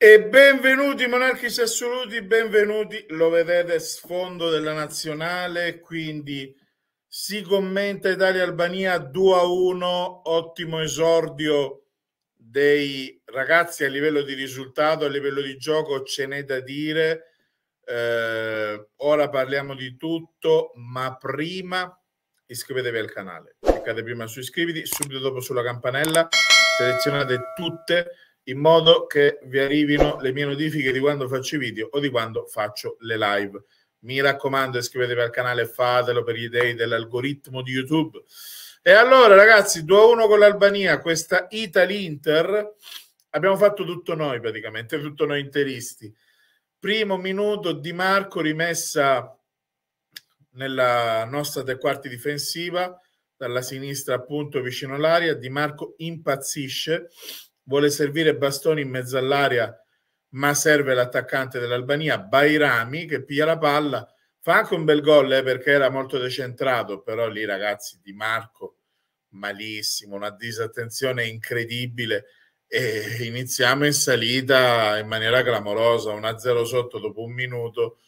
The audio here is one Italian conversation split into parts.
E benvenuti monarchici assoluti, benvenuti, lo vedete sfondo della nazionale, quindi si commenta Italia-Albania 2-1, ottimo esordio dei ragazzi a livello di risultato, a livello di gioco ce n'è da dire, eh, ora parliamo di tutto, ma prima iscrivetevi al canale, cliccate prima su iscriviti, subito dopo sulla campanella, selezionate tutte in modo che vi arrivino le mie notifiche di quando faccio i video o di quando faccio le live. Mi raccomando, iscrivetevi al canale e fatelo per gli dei dell'algoritmo di YouTube. E allora, ragazzi, 2-1 a con l'Albania, questa Italy-Inter. Abbiamo fatto tutto noi praticamente, tutto noi interisti. Primo minuto di Marco rimessa nella nostra tre quarti difensiva, dalla sinistra appunto vicino all'aria. Di Marco impazzisce vuole servire bastoni in mezzo all'aria, ma serve l'attaccante dell'Albania, Bairami, che piglia la palla, fa anche un bel gol eh, perché era molto decentrato, però lì ragazzi Di Marco malissimo, una disattenzione incredibile e iniziamo in salita in maniera clamorosa, 1-0 sotto dopo un minuto,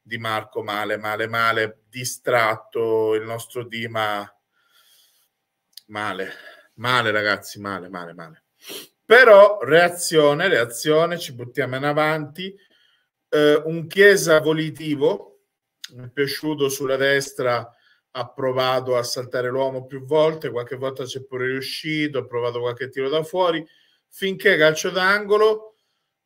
Di Marco male, male, male, distratto, il nostro Dima male, male ragazzi, male, male, male. Però reazione, reazione, ci buttiamo in avanti. Eh, un Chiesa volitivo, piaciuto sulla destra, ha provato a saltare l'uomo più volte, qualche volta c'è pure riuscito, ha provato qualche tiro da fuori, finché calcio d'angolo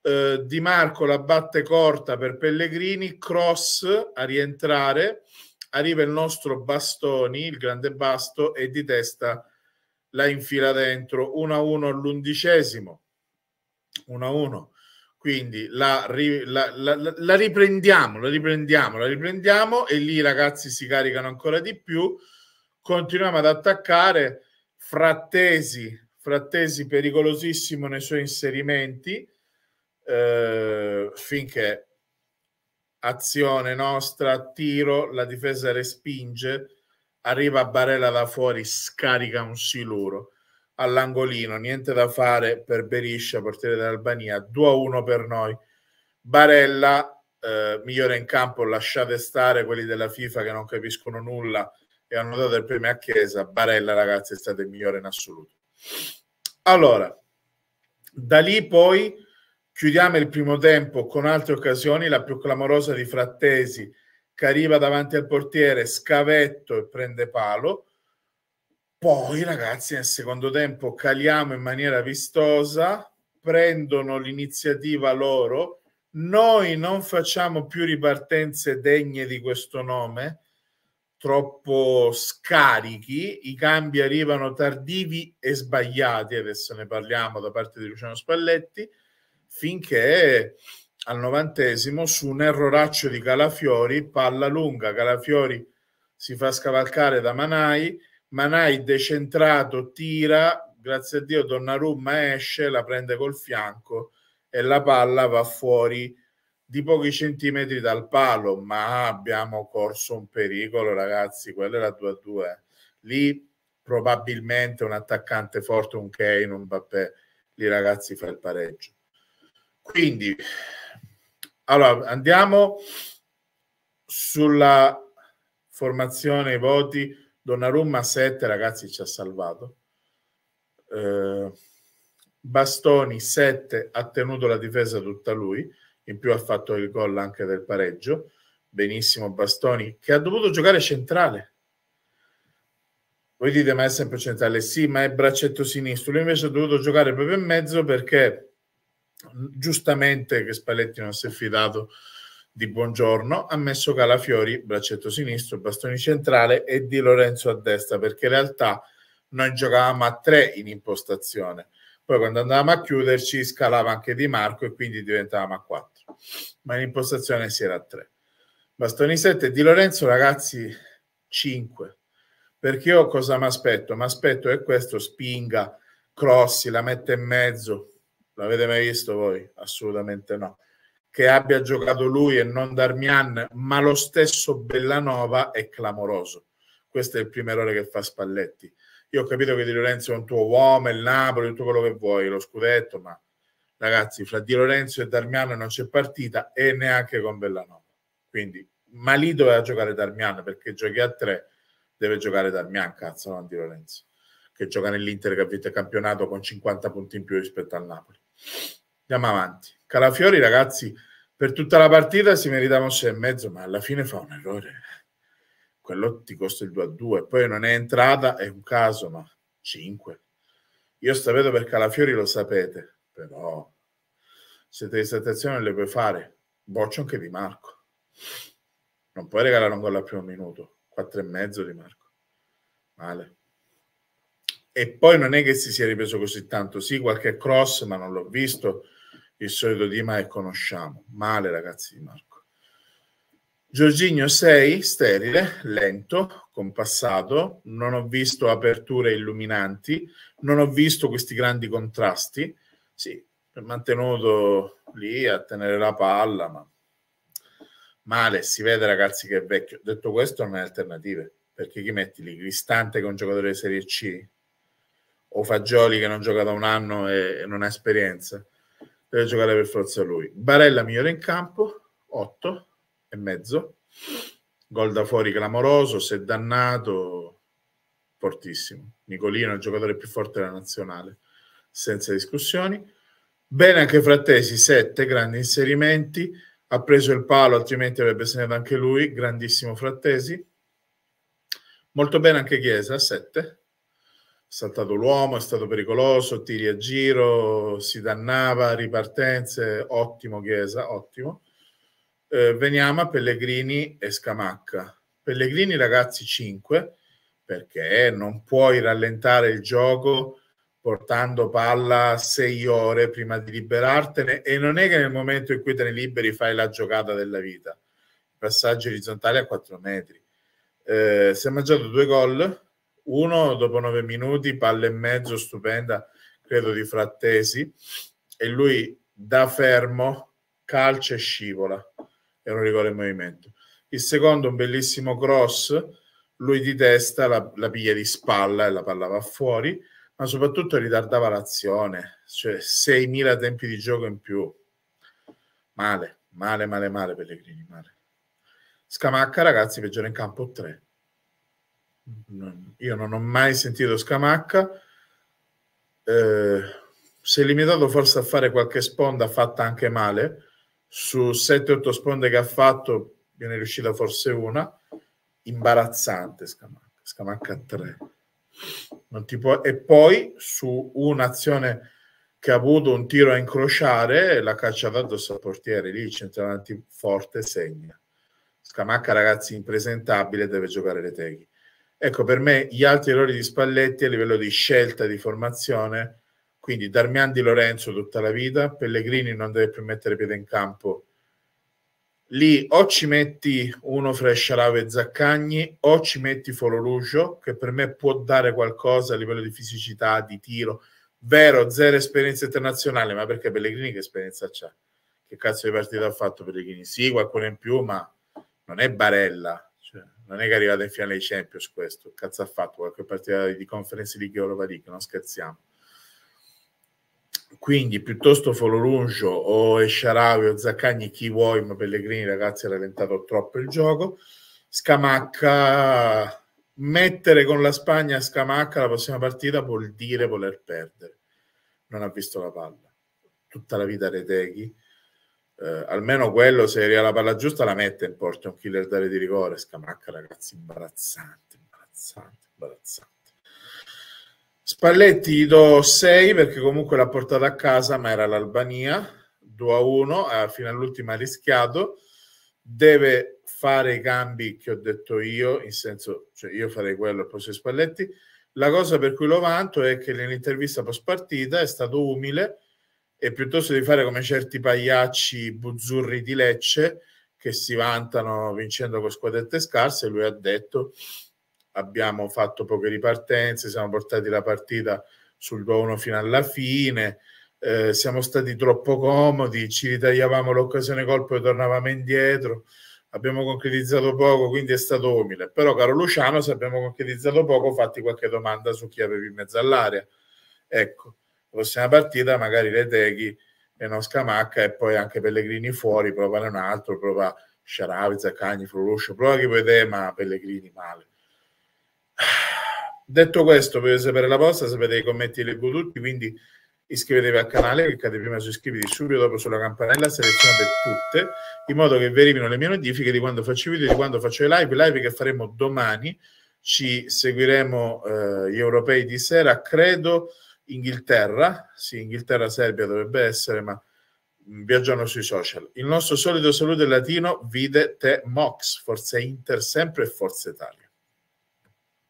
eh, Di Marco la batte corta per Pellegrini, cross a rientrare, arriva il nostro Bastoni, il grande Basto, e di testa la infila dentro 1 a 1 all'undicesimo 1 a 1 quindi la, la, la, la, riprendiamo la riprendiamo la riprendiamo e lì i ragazzi si caricano ancora di più continuiamo ad attaccare frattesi frattesi pericolosissimo nei suoi inserimenti eh, finché azione nostra tiro la difesa respinge arriva Barella da fuori, scarica un siluro all'angolino, niente da fare per Beriscia, portiere dell'Albania, 2-1 per noi. Barella, eh, migliore in campo, lasciate stare quelli della FIFA che non capiscono nulla e hanno dato il premio a Chiesa. Barella, ragazzi, è stato il migliore in assoluto. Allora, da lì poi chiudiamo il primo tempo con altre occasioni, la più clamorosa di Frattesi, che arriva davanti al portiere, scavetto e prende palo. Poi, ragazzi, nel secondo tempo caliamo in maniera vistosa, prendono l'iniziativa loro. Noi non facciamo più ripartenze degne di questo nome, troppo scarichi, i cambi arrivano tardivi e sbagliati, adesso ne parliamo da parte di Luciano Spalletti, finché al novantesimo su un erroraccio di Calafiori, palla lunga, Calafiori si fa scavalcare da Manai, Manai decentrato, tira, grazie a Dio Donnarumma esce, la prende col fianco e la palla va fuori di pochi centimetri dal palo, ma abbiamo corso un pericolo ragazzi, quella era 2 a 2. Lì probabilmente un attaccante forte, un Kane, un Bappè, lì ragazzi fa il pareggio. Quindi allora, andiamo sulla formazione voti. Donnarumma 7, ragazzi, ci ha salvato. Eh, Bastoni 7, ha tenuto la difesa tutta lui. In più ha fatto il gol anche del pareggio. Benissimo Bastoni, che ha dovuto giocare centrale. Voi dite, ma è sempre centrale. Sì, ma è braccetto sinistro. Lui invece ha dovuto giocare proprio in mezzo perché giustamente che Spalletti non si è fidato di Buongiorno, ha messo Calafiori, braccetto sinistro, bastoni centrale e Di Lorenzo a destra, perché in realtà noi giocavamo a tre in impostazione. Poi quando andavamo a chiuderci scalava anche Di Marco e quindi diventavamo a quattro. Ma in impostazione si era a tre. Bastoni 7, Di Lorenzo ragazzi 5. Perché io cosa mi aspetto? Mi aspetto che questo spinga, crossi, la metta in mezzo, L'avete mai visto voi? Assolutamente no. Che abbia giocato lui e non Darmian, ma lo stesso Bellanova è clamoroso. Questo è il primo errore che fa Spalletti. Io ho capito che Di Lorenzo è un tuo uomo, il Napoli, tutto quello che vuoi, lo scudetto, ma ragazzi, fra Di Lorenzo e Darmian non c'è partita e neanche con Bellanova. Quindi, ma lì doveva giocare Darmian perché giochi a tre, deve giocare Darmian, cazzo, non Di Lorenzo, che gioca nell'Inter che ha vinto il campionato con 50 punti in più rispetto al Napoli. Andiamo avanti. Calafiori, ragazzi, per tutta la partita si meritava un 6 e mezzo, ma alla fine fa un errore. Quello ti costa il 2 a 2, poi non è entrata, è un caso, ma 5. Io sta vedo per Calafiori, lo sapete, però se te estrattazione le puoi fare, boccio anche Di Marco. Non puoi regalare un gol al primo minuto, 4 e mezzo Di Marco. Male e poi non è che si sia ripreso così tanto. Sì, qualche cross, ma non l'ho visto. Il solito di Mai conosciamo. Male, ragazzi, di Marco. Giorginio 6, sterile, lento, compassato. Non ho visto aperture illuminanti. Non ho visto questi grandi contrasti. Sì, è mantenuto lì a tenere la palla, ma male. Si vede, ragazzi, che è vecchio. Detto questo, non è alternative. Perché chi metti lì? Cristante con un giocatore di Serie C? o Fagioli che non gioca da un anno e non ha esperienza, deve giocare per forza lui. Barella migliore in campo, 8 e mezzo, gol da fuori clamoroso, se dannato, fortissimo. Nicolino è il giocatore più forte della nazionale, senza discussioni. Bene anche Frattesi, 7 grandi inserimenti, ha preso il palo, altrimenti avrebbe segnato anche lui, grandissimo Frattesi. Molto bene anche Chiesa, 7 saltato l'uomo, è stato pericoloso, tiri a giro, si dannava, ripartenze, ottimo Chiesa, ottimo. Eh, veniamo a Pellegrini e Scamacca. Pellegrini ragazzi 5 perché non puoi rallentare il gioco portando palla 6 ore prima di liberartene e non è che nel momento in cui te ne liberi fai la giocata della vita. Passaggi orizzontali a 4 metri. Eh, si è mangiato due gol uno dopo nove minuti, palla e mezzo stupenda, credo di Frattesi, e lui da fermo calcia e scivola, è un rigore in movimento. Il secondo un bellissimo cross, lui di testa la, la piglia di spalla e la palla va fuori, ma soprattutto ritardava l'azione, cioè 6.000 tempi di gioco in più. Male, male, male, male Pellegrini, male. Scamacca, ragazzi, peggiore in campo 3 io non ho mai sentito Scamacca. Eh, si è limitato forse a fare qualche sponda fatta anche male. Su 7-8 sponde che ha fatto, viene riuscita forse una. Imbarazzante Scamacca, Scamacca 3. Può... E poi su un'azione che ha avuto un tiro a incrociare, la caccia addosso al portiere, lì centravanti forte segna. Scamacca ragazzi impresentabile, deve giocare le teghi. Ecco, per me gli altri errori di Spalletti a livello di scelta di formazione, quindi Darmian di Lorenzo tutta la vita, Pellegrini non deve più mettere piede in campo. Lì o ci metti uno fra Sciarave e Zaccagni o ci metti Folorugio, che per me può dare qualcosa a livello di fisicità, di tiro. Vero, zero esperienza internazionale, ma perché Pellegrini che esperienza c'ha? Che cazzo di partita ha fatto Pellegrini? Sì, qualcuno in più, ma non è Barella, non è che è arrivata in finale di Champions questo, cazzo ha fatto qualche partita di Conference League Europa League, non scherziamo. Quindi piuttosto Foloruncio o Esciaravi o Zaccagni, chi vuoi, ma Pellegrini ragazzi ha rallentato troppo il gioco. Scamacca, mettere con la Spagna Scamacca la prossima partita vuol dire voler perdere. Non ha visto la palla. Tutta la vita Reteghi eh, almeno quello se arriva la palla giusta la mette in porta, un killer d'area di rigore, Scamacca ragazzi, imbarazzante, imbarazzante, imbarazzante. Spalletti gli do 6 perché comunque l'ha portata a casa, ma era l'Albania, 2 a 1, eh, fino all'ultima ha rischiato, deve fare i cambi che ho detto io, in senso, cioè io farei quello poi posto Spalletti, la cosa per cui lo vanto è che nell'intervista post partita è stato umile, e piuttosto di fare come certi pagliacci buzzurri di Lecce che si vantano vincendo con squadrette scarse, lui ha detto abbiamo fatto poche ripartenze, siamo portati la partita sul 2-1 fino alla fine, eh, siamo stati troppo comodi, ci ritagliavamo l'occasione colpo e tornavamo indietro, abbiamo concretizzato poco, quindi è stato umile. Però, caro Luciano, se abbiamo concretizzato poco, fatti qualche domanda su chi avevi in mezzo all'area. Ecco, prossima partita magari Reteghi e non Scamacca e poi anche Pellegrini fuori, prova un altro, prova Sciaravi, Zaccagni, Fruloscio, prova chi vuoi te, ma Pellegrini male. Detto questo, per sapere la vostra, sapete i commenti li leggo tutti, quindi iscrivetevi al canale, cliccate prima su iscriviti subito dopo sulla campanella, selezionate tutte, in modo che vi arrivino le mie notifiche di quando faccio i video, di quando faccio i live, live che faremo domani, ci seguiremo eh, gli europei di sera, credo, Inghilterra, sì, Inghilterra-Serbia dovrebbe essere, ma mm, viaggiano sui social. Il nostro solito saluto latino, vide te mox, forza Inter sempre e forza Italia.